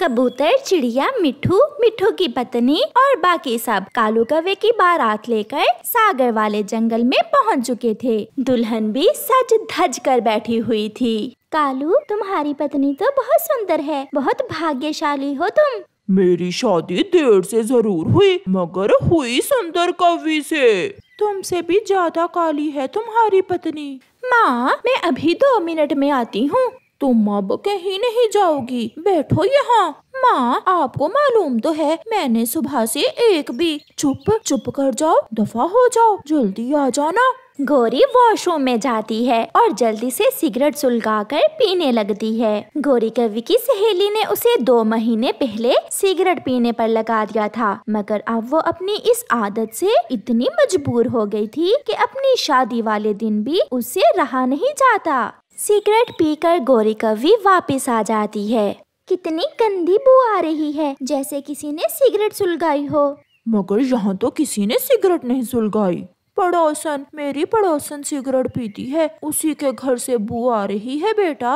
कबूतर चिड़िया मिठू मिठू की पत्नी और बाकी सब कालू कवे की बारात लेकर सागर वाले जंगल में पहुंच चुके थे दुल्हन भी सच धज कर बैठी हुई थी कालू तुम्हारी पत्नी तो बहुत सुंदर है बहुत भाग्यशाली हो तुम मेरी शादी देर से जरूर हुई मगर हुई सुंदर कवि से तुमसे भी ज्यादा काली है तुम्हारी पत्नी माँ मैं अभी दो मिनट में आती हूँ तुम अब कहीं नहीं जाओगी बैठो यहाँ माँ आपको मालूम तो है मैंने सुबह से एक भी चुप चुप कर जाओ दफा हो जाओ जल्दी आ जाना गोरी वॉशरूम में जाती है और जल्दी से सिगरेट सुलगा कर पीने लगती है गोरी कवि की सहेली ने उसे दो महीने पहले सिगरेट पीने पर लगा दिया था मगर अब वो अपनी इस आदत से इतनी मजबूर हो गई थी कि अपनी शादी वाले दिन भी उसे रहा नहीं जाता सिगरेट पीकर गौरी कवि वापस आ जाती है कितनी गंदी बू आ रही है जैसे किसी ने सिगरेट सुलगाई हो मगर यहाँ तो किसी ने सिगरेट नहीं सुलगाई पड़ोसन मेरी पड़ोसन सिगरेट पीती है उसी के घर से बू आ रही है बेटा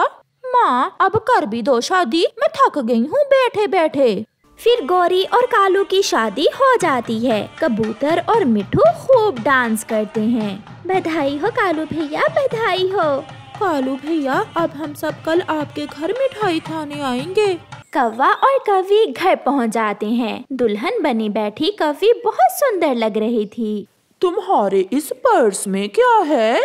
माँ अब कर भी दो शादी मैं थक गई हूँ बैठे बैठे फिर गौरी और कालू की शादी हो जाती है कबूतर और मिठू खूब डांस करते हैं बधाई हो कालू भैया बधाई हो कालू भैया अब हम सब कल आपके घर मिठाई खाने आएंगे कौवा और कवि घर पहुंच जाते हैं दुल्हन बनी बैठी कवि बहुत सुंदर लग रही थी तुम्हारे इस पर्स में क्या है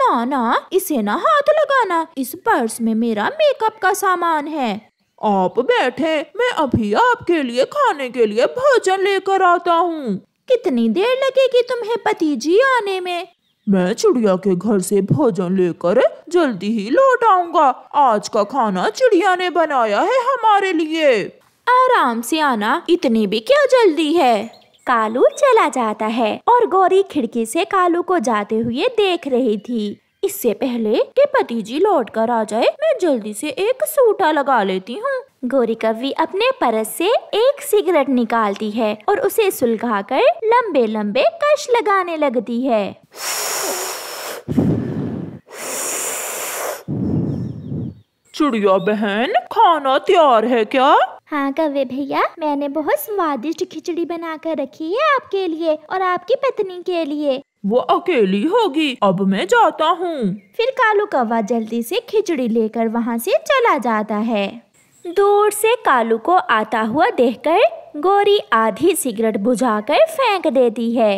ना ना इसे ना हाथ लगाना इस पर्स में मेरा मेकअप का सामान है आप बैठे मैं अभी आपके लिए खाने के लिए भोजन लेकर आता हूँ कितनी देर लगेगी तुम्हें पति जी आने में मैं चिड़िया के घर से भोजन लेकर जल्दी ही लौट आऊंगा आज का खाना चिड़िया ने बनाया है हमारे लिए आराम से आना इतनी भी क्या जल्दी है कालू चला जाता है और गौरी खिड़की से कालू को जाते हुए देख रही थी इससे पहले कि जी लौट कर आ जाए मैं जल्दी से एक सूटा लगा लेती हूँ गौरी कवि अपने परस से एक सिगरेट निकालती है और उसे सुलझा कर लंबे लंबे कश लगाने लगती है चिड़िया बहन खाना तैयार है क्या हाँ कवे भैया मैंने बहुत स्वादिष्ट खिचड़ी बना कर रखी है आपके लिए और आपकी पत्नी के लिए वो अकेली होगी अब मैं जाता हूँ फिर कालू कौवा जल्दी से खिचड़ी लेकर वहाँ से चला जाता है दूर से कालू को आता हुआ देखकर गोरी आधी सिगरेट बुझाकर फेंक देती है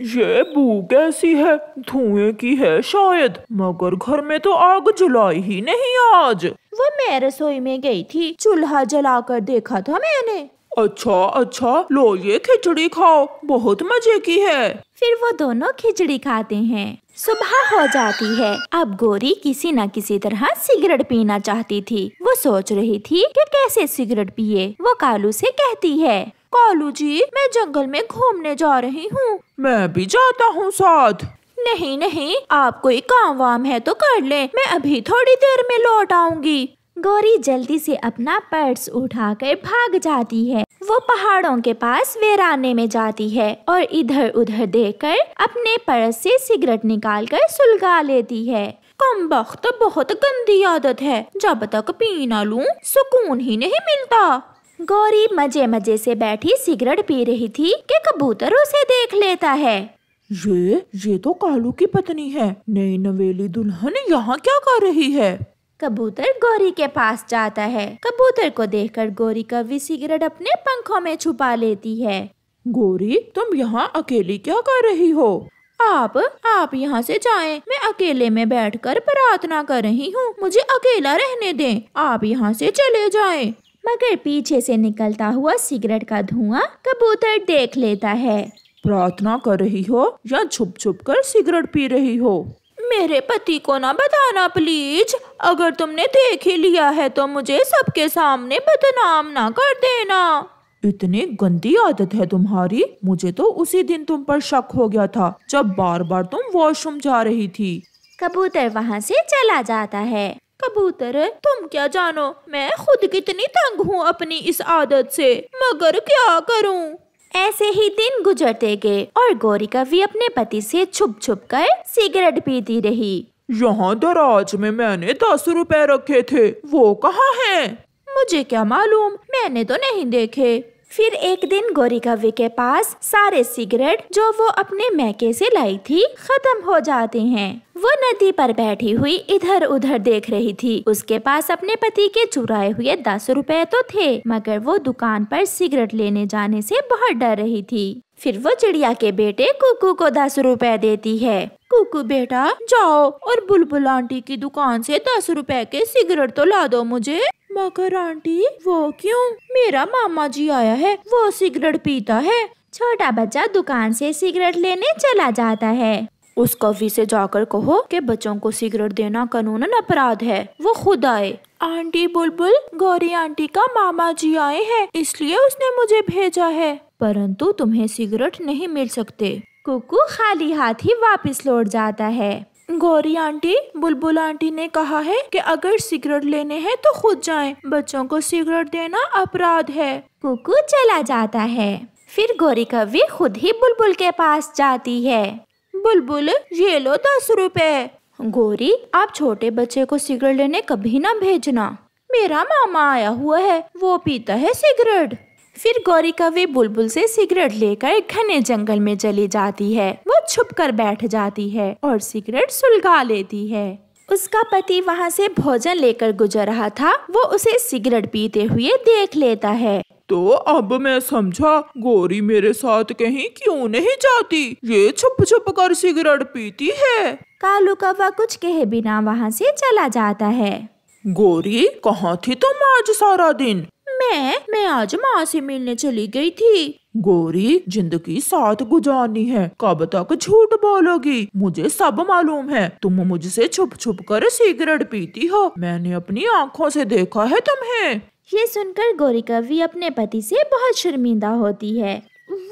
ये बू कैसी है धुएं की है शायद मगर घर में तो आग जलाई ही नहीं आज वो मैं रसोई में गई थी चूल्हा जला कर देखा था मैंने अच्छा अच्छा लो ये खिचड़ी खाओ बहुत मजे की है फिर वो दोनों खिचड़ी खाते हैं सुबह हो जाती है अब गोरी किसी न किसी तरह सिगरेट पीना चाहती थी वो सोच रही थी कि कैसे सिगरेट पिए वो कालू से कहती है कालू जी मैं जंगल में घूमने जा रही हूँ मैं भी जाता हूँ साथ नहीं नहीं आप कोई काम वाम है तो कर ले मैं अभी थोड़ी देर में लौट आऊंगी गौरी जल्दी से अपना पर्स उठाकर भाग जाती है वो पहाड़ों के पास वेराने में जाती है और इधर उधर देखकर अपने पर्स से सिगरेट निकालकर सुलगा लेती है कम वक्त बहुत गंदी आदत है जब तक पी ना लूं सुकून ही नहीं मिलता गौरी मजे मजे से बैठी सिगरेट पी रही थी कि कबूतर उसे देख लेता है ये ये तो कालू की पत्नी है नई नवेली दुल्हन यहाँ क्या कर रही है कबूतर गौरी के पास जाता है कबूतर को देखकर गौरी कवि सिगरेट अपने पंखों में छुपा लेती है गौरी तुम यहाँ अकेली क्या कर रही हो आप आप यहाँ से जाएं मैं अकेले में बैठकर प्रार्थना कर रही हूँ मुझे अकेला रहने दें आप यहाँ से चले जाएं मगर पीछे से निकलता हुआ सिगरेट का धुआं कबूतर देख लेता है प्रार्थना कर रही हो या छुप छुप कर सिगरेट पी रही हो मेरे पति को ना बताना प्लीज अगर तुमने देख ही लिया है तो मुझे सबके सामने बदनाम ना कर देना इतनी गंदी आदत है तुम्हारी मुझे तो उसी दिन तुम पर शक हो गया था जब बार बार तुम वॉशरूम जा रही थी कबूतर वहाँ से चला जाता है कबूतर तुम क्या जानो मैं खुद कितनी तंग हूँ अपनी इस आदत से मगर क्या करूँ ऐसे ही दिन गुजरते गए और का भी अपने पति से छुप छुप कर सिगरेट पीती रही यहाँ दराज में मैंने दस रुपए रखे थे वो कहाँ हैं? मुझे क्या मालूम मैंने तो नहीं देखे फिर एक दिन गोरी कवि के पास सारे सिगरेट जो वो अपने मैके से लाई थी खत्म हो जाते हैं वो नदी पर बैठी हुई इधर उधर देख रही थी उसके पास अपने पति के चुराए हुए दस रुपए तो थे मगर वो दुकान पर सिगरेट लेने जाने से बहुत डर रही थी फिर वो चिड़िया के बेटे कुकू को दस रुपए देती है कुकू बेटा जाओ और बुलबुल आंटी की दुकान से दस रुपए के सिगरेट तो ला दो मुझे मगर आंटी वो क्यों मेरा मामा जी आया है वो सिगरेट पीता है छोटा बच्चा दुकान से सिगरेट लेने चला जाता है उस कवि से जाकर कहो कि बच्चों को सिगरेट देना कानूनन अपराध है वो खुद आए आंटी बुलबुल गौरी आंटी का मामा जी आए हैं इसलिए उसने मुझे भेजा है परंतु तुम्हें सिगरेट नहीं मिल सकते कुकू खाली हाथ ही वापस लौट जाता है गौरी आंटी बुलबुल आंटी ने कहा है कि अगर सिगरेट लेने हैं तो खुद जाएं। बच्चों को सिगरेट देना अपराध है कुकू चला जाता है फिर गौरी कवि खुद ही बुलबुल के पास जाती है बुलबुल ये लो दस रुपए गौरी आप छोटे बच्चे को सिगरेट लेने कभी ना भेजना मेरा मामा आया हुआ है वो पीता है सिगरेट फिर गौरी का वे बुलबुल से सिगरेट लेकर घने जंगल में चली जाती है वो छुप कर बैठ जाती है और सिगरेट सुलगा लेती है उसका पति वहाँ से भोजन लेकर गुजर रहा था वो उसे सिगरेट पीते हुए देख लेता है तो अब मैं समझा गोरी मेरे साथ कहीं क्यों नहीं जाती ये छुप छुप कर सिगरेट पीती है कालू कवा कुछ कहे बिना वहाँ से चला जाता है गोरी कहाँ थी तुम आज सारा दिन मैं मैं आज माँ से मिलने चली गई थी गोरी जिंदगी साथ गुजारनी है कब तक झूठ बोलोगी मुझे सब मालूम है तुम मुझसे छुप छुप कर सिगरेट पीती हो मैंने अपनी आँखों से देखा है तुम्हें ये सुनकर गौरी कवि अपने पति से बहुत शर्मिंदा होती है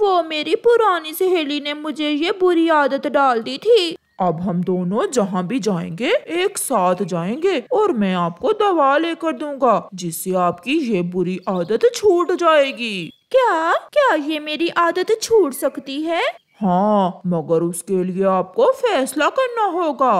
वो मेरी पुरानी सहेली ने मुझे ये बुरी आदत डाल दी थी अब हम दोनों जहाँ भी जाएंगे एक साथ जाएंगे और मैं आपको दवा लेकर दूंगा जिससे आपकी ये बुरी आदत छूट जाएगी क्या क्या ये मेरी आदत छूट सकती है हाँ मगर उसके लिए आपको फैसला करना होगा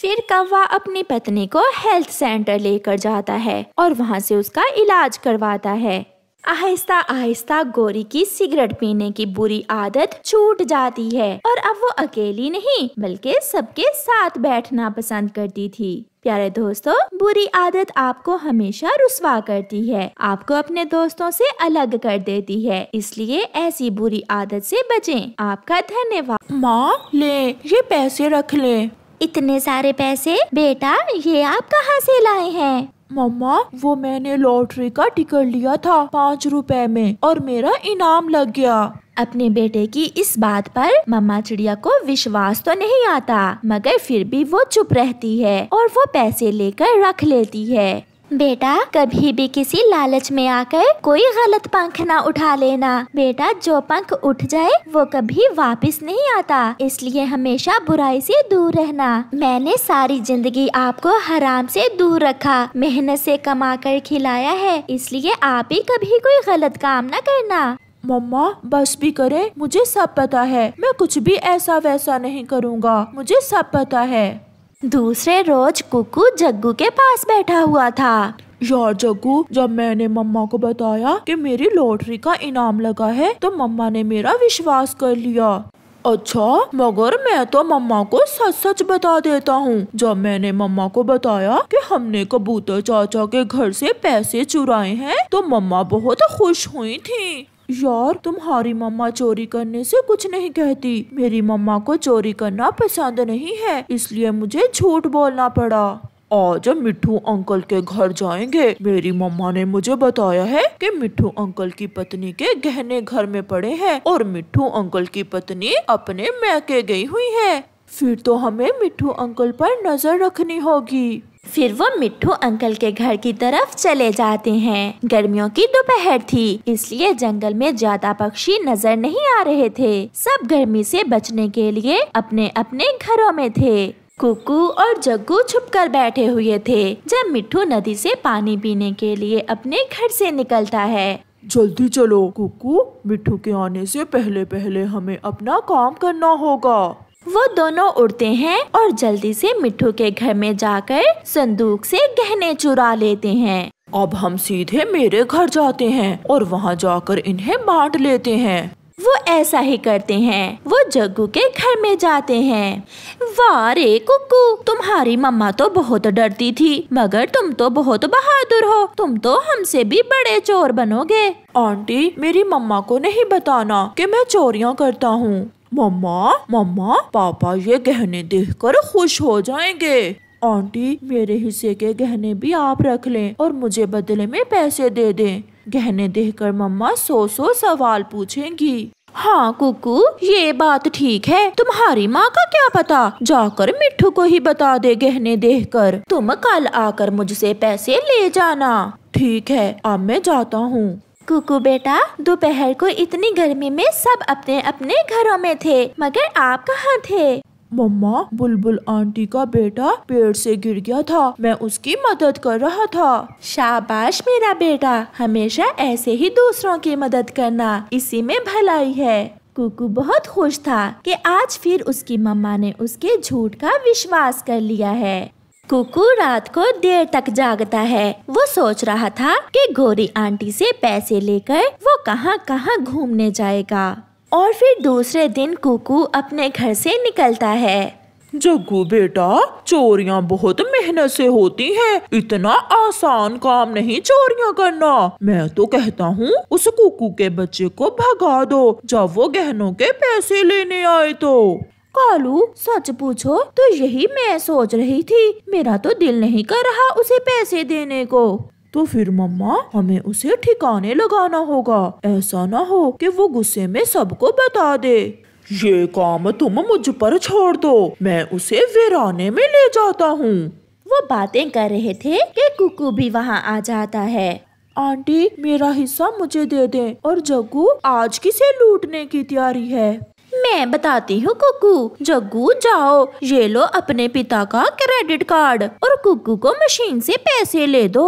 फिर कौवा अपनी पत्नी को हेल्थ सेंटर लेकर जाता है और वहाँ से उसका इलाज करवाता है आहिस्ता आहिस्ता गोरी की सिगरेट पीने की बुरी आदत छूट जाती है और अब वो अकेली नहीं बल्कि सबके साथ बैठना पसंद करती थी प्यारे दोस्तों बुरी आदत आपको हमेशा रुसवा करती है आपको अपने दोस्तों से अलग कर देती है इसलिए ऐसी बुरी आदत से बचें। आपका धन्यवाद माँ ले ये पैसे रख ले इतने सारे पैसे बेटा ये आप कहाँ से लाए हैं मम्मा वो मैंने लॉटरी का टिकट लिया था पाँच रुपए में और मेरा इनाम लग गया अपने बेटे की इस बात पर मम्मा चिड़िया को विश्वास तो नहीं आता मगर फिर भी वो चुप रहती है और वो पैसे लेकर रख लेती है बेटा कभी भी किसी लालच में आकर कोई गलत पंख ना उठा लेना बेटा जो पंख उठ जाए वो कभी वापस नहीं आता इसलिए हमेशा बुराई से दूर रहना मैंने सारी जिंदगी आपको हराम से दूर रखा मेहनत से कमा कर खिलाया है इसलिए आप ही कभी कोई गलत काम ना करना मम्मा बस भी करे मुझे सब पता है मैं कुछ भी ऐसा वैसा नहीं करूँगा मुझे सब पता है दूसरे रोज कुकू जग्गू के पास बैठा हुआ था यार जग्गू जब मैंने मम्मा को बताया कि मेरी लॉटरी का इनाम लगा है तो मम्मा ने मेरा विश्वास कर लिया अच्छा मगर मैं तो मम्मा को सच सच बता देता हूँ जब मैंने मम्मा को बताया कि हमने कबूतर चाचा के घर से पैसे चुराए हैं तो मम्मा बहुत खुश हुई थी यार तुम्हारी मम्मा चोरी करने से कुछ नहीं कहती मेरी मम्मा को चोरी करना पसंद नहीं है इसलिए मुझे झूठ बोलना पड़ा आज मिठू अंकल के घर जाएंगे मेरी मम्मा ने मुझे बताया है कि मिठू अंकल की पत्नी के गहने घर में पड़े हैं और मिठू अंकल की पत्नी अपने मैके गई हुई है फिर तो हमें मिठू अंकल पर नजर रखनी होगी फिर वो मिट्टू अंकल के घर की तरफ चले जाते हैं गर्मियों की दोपहर थी इसलिए जंगल में ज्यादा पक्षी नजर नहीं आ रहे थे सब गर्मी से बचने के लिए अपने अपने घरों में थे कुकू और जग्गू छुपकर बैठे हुए थे जब मिट्टू नदी से पानी पीने के लिए अपने घर से निकलता है जल्दी चलो कुकू मिट्टू के आने से पहले पहले हमें अपना काम करना होगा वो दोनों उड़ते हैं और जल्दी से मिठू के घर में जाकर संदूक से गहने चुरा लेते हैं अब हम सीधे मेरे घर जाते हैं और वहाँ जाकर इन्हें बांट लेते हैं वो ऐसा ही करते हैं वो जग्गू के घर में जाते हैं वाह रे कुकू तुम्हारी मम्मा तो बहुत डरती थी मगर तुम तो बहुत बहादुर हो तुम तो हमसे भी बड़े चोर बनोगे आंटी मेरी मम्मा को नहीं बताना कि मैं चोरियाँ करता हूँ मम्मा मम्मा पापा ये गहने देखकर खुश हो जाएंगे आंटी मेरे हिस्से के गहने भी आप रख लें और मुझे बदले में पैसे दे दें गहने देखकर मम्मा सो सो सवाल पूछेंगी हाँ कुकू ये बात ठीक है तुम्हारी माँ का क्या पता जाकर मिठू को ही बता दे गहने देखकर तुम कल आकर मुझसे पैसे ले जाना ठीक है अब मैं जाता हूँ कुकू बेटा दोपहर को इतनी गर्मी में सब अपने अपने घरों में थे मगर आप कहाँ थे मम्मा बुलबुल आंटी का बेटा पेड़ से गिर गया था मैं उसकी मदद कर रहा था शाबाश मेरा बेटा हमेशा ऐसे ही दूसरों की मदद करना इसी में भलाई है कुकू बहुत खुश था कि आज फिर उसकी मम्मा ने उसके झूठ का विश्वास कर लिया है कुकू रात को देर तक जागता है वो सोच रहा था कि गोरी आंटी से पैसे लेकर वो कहाँ कहाँ घूमने जाएगा और फिर दूसरे दिन कुकू अपने घर से निकलता है जग्गू बेटा चोरियाँ बहुत मेहनत से होती हैं इतना आसान काम नहीं चोरियाँ करना मैं तो कहता हूँ उस कुकू के बच्चे को भगा दो जब वो गहनों के पैसे लेने आए तो कालू सच पूछो तो यही मैं सोच रही थी मेरा तो दिल नहीं कर रहा उसे पैसे देने को तो फिर मम्मा हमें उसे ठिकाने लगाना होगा ऐसा ना हो कि वो गुस्से में सबको बता दे ये काम तुम मुझ पर छोड़ दो मैं उसे वीराने में ले जाता हूँ वो बातें कर रहे थे कि कुकू भी वहाँ आ जाता है आंटी मेरा हिस्सा मुझे दे दे और जग्गू आज किसे लूटने की तैयारी है मैं बताती हूँ कुकू जग्गू जाओ ये लो अपने पिता का क्रेडिट कार्ड और कुकू को मशीन से पैसे ले दो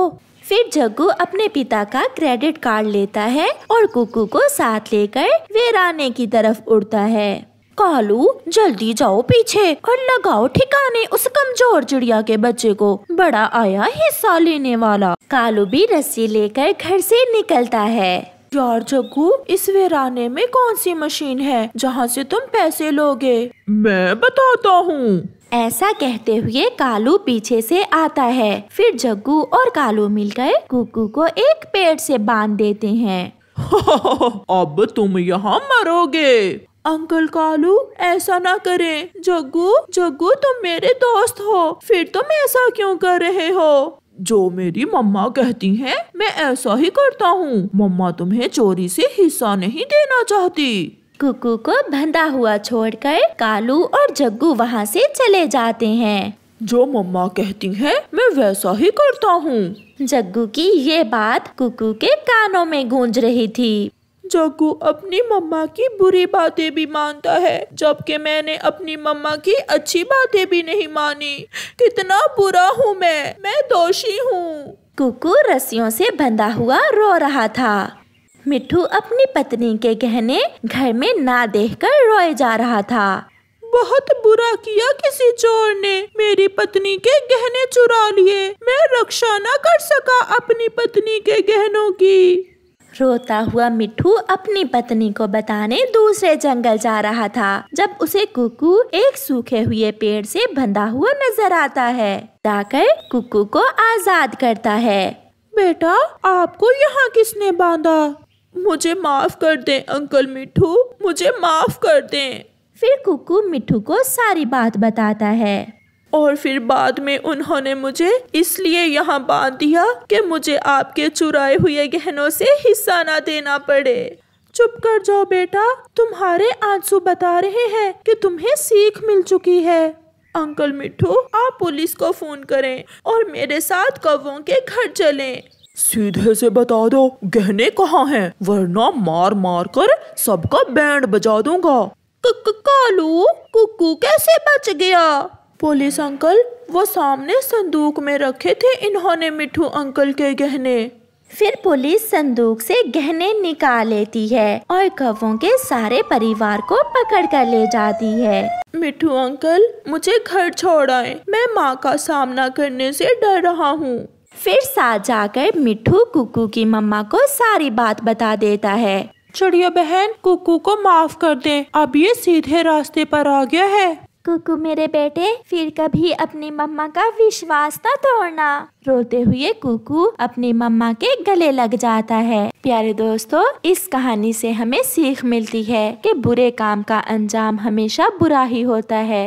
फिर जग्गू अपने पिता का क्रेडिट कार्ड लेता है और कुकू को साथ लेकर वेराने की तरफ उड़ता है कालू जल्दी जाओ पीछे और लगाओ ठिकाने उस कमजोर चिड़िया के बच्चे को बड़ा आया हिस्सा लेने वाला कालू भी रस्सी लेकर घर से निकलता है यार जग्गू इस वीराने में कौन सी मशीन है जहाँ से तुम पैसे लोगे मैं बताता हूँ ऐसा कहते हुए कालू पीछे से आता है फिर जग्गू और कालू मिलकर कुकू को एक पेड़ से बांध देते हैं अब तुम यहाँ मरोगे अंकल कालू ऐसा ना करें जग्गू जग्गू तुम मेरे दोस्त हो फिर तुम ऐसा क्यों कर रहे हो जो मेरी मम्मा कहती हैं मैं ऐसा ही करता हूँ मम्मा तुम्हें चोरी से हिस्सा नहीं देना चाहती कुकू को बंधा हुआ छोड़कर कालू और जग्गू वहाँ से चले जाते हैं जो मम्मा कहती हैं मैं वैसा ही करता हूँ जग्गू की ये बात कुकू के कानों में गूंज रही थी जोगू अपनी मम्मा की बुरी बातें भी मानता है जबकि मैंने अपनी मम्मा की अच्छी बातें भी नहीं मानी कितना बुरा हूँ मैं मैं दोषी हूँ कुकू रस्सियों से बंधा हुआ रो रहा था मिठू अपनी पत्नी के गहने घर में ना देखकर रोए जा रहा था बहुत बुरा किया किसी चोर ने मेरी पत्नी के गहने चुरा लिए मैं रक्षा ना कर सका अपनी पत्नी के गहनों की रोता हुआ मिठू अपनी पत्नी को बताने दूसरे जंगल जा रहा था जब उसे कुकू एक सूखे हुए पेड़ से बंधा हुआ नजर आता है जाकर कुकू को आजाद करता है बेटा आपको यहाँ किसने बांधा मुझे माफ कर दे अंकल मिठू मुझे माफ कर दे फिर कुकू मिठू को सारी बात बताता है और फिर बाद में उन्होंने मुझे इसलिए यहाँ बांध दिया कि मुझे आपके चुराए हुए गहनों से हिस्सा ना देना पड़े चुप कर जाओ बेटा तुम्हारे आंसू बता रहे हैं कि तुम्हें सीख मिल चुकी है अंकल मिठू आप पुलिस को फोन करें और मेरे साथ कौवों के घर चलें सीधे से बता दो गहने कहाँ हैं वरना मार मार कर सबका बैंड बजा दूंगा कालू कुकू कैसे बच गया पुलिस अंकल वो सामने संदूक में रखे थे इन्होंने मिठू अंकल के गहने फिर पुलिस संदूक से गहने निकाल लेती है और कौवों के सारे परिवार को पकड़ कर ले जाती है मिठू अंकल मुझे घर छोड़ आए मैं माँ का सामना करने से डर रहा हूँ फिर साथ जाकर मिठू कुकू की मम्मा को सारी बात बता देता है चिड़िया बहन कुकू को माफ कर दे अब ये सीधे रास्ते पर आ गया है कुकू मेरे बेटे फिर कभी अपनी मम्मा का विश्वास न तोड़ना रोते हुए कुकू अपनी मम्मा के गले लग जाता है प्यारे दोस्तों इस कहानी से हमें सीख मिलती है कि बुरे काम का अंजाम हमेशा बुरा ही होता है